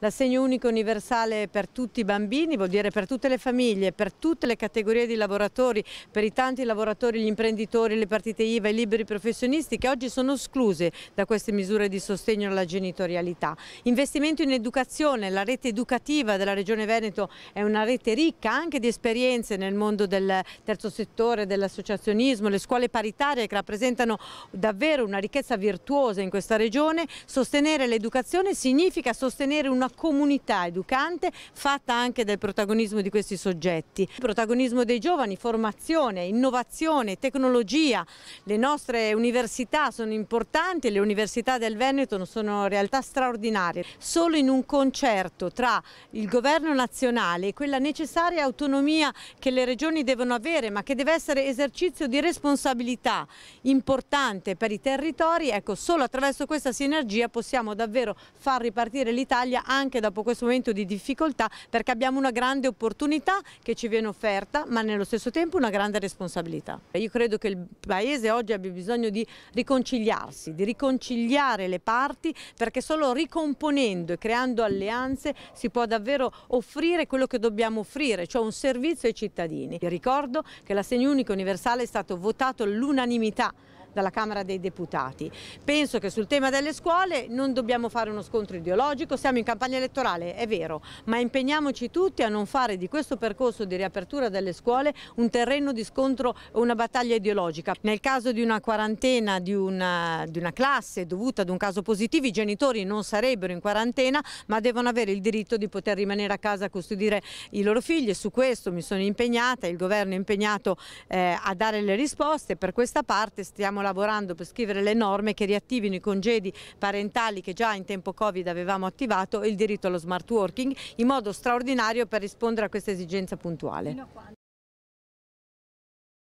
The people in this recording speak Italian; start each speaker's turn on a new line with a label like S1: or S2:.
S1: L'assegno unico universale per tutti i bambini vuol dire per tutte le famiglie, per tutte le categorie di lavoratori, per i tanti lavoratori, gli imprenditori, le partite IVA, i liberi professionisti che oggi sono escluse da queste misure di sostegno alla genitorialità. Investimento in educazione, la rete educativa della Regione Veneto è una rete ricca anche di esperienze nel mondo del terzo settore, dell'associazionismo, le scuole paritarie che rappresentano davvero una ricchezza virtuosa in questa regione. Sostenere l'educazione significa sostenere una una comunità educante fatta anche del protagonismo di questi soggetti. Il protagonismo dei giovani, formazione, innovazione, tecnologia, le nostre università sono importanti, le università del Veneto sono realtà straordinarie. Solo in un concerto tra il governo nazionale e quella necessaria autonomia che le regioni devono avere ma che deve essere esercizio di responsabilità importante per i territori, ecco solo attraverso questa sinergia possiamo davvero far ripartire l'Italia anche anche dopo questo momento di difficoltà perché abbiamo una grande opportunità che ci viene offerta ma nello stesso tempo una grande responsabilità. Io credo che il Paese oggi abbia bisogno di riconciliarsi, di riconciliare le parti perché solo ricomponendo e creando alleanze si può davvero offrire quello che dobbiamo offrire, cioè un servizio ai cittadini. Ricordo che l'assegno unico universale è stato votato all'unanimità dalla Camera dei Deputati. Penso che sul tema delle scuole non dobbiamo fare uno scontro ideologico, siamo in campagna elettorale, è vero, ma impegniamoci tutti a non fare di questo percorso di riapertura delle scuole un terreno di scontro, o una battaglia ideologica. Nel caso di una quarantena di una, di una classe dovuta ad un caso positivo, i genitori non sarebbero in quarantena, ma devono avere il diritto di poter rimanere a casa a custodire i loro figli e su questo mi sono impegnata, il governo è impegnato eh, a dare le risposte, per questa parte stiamo lavorando lavorando per scrivere le norme che riattivino i congedi parentali che già in tempo Covid avevamo attivato e il diritto allo smart working in modo straordinario per rispondere a questa esigenza puntuale.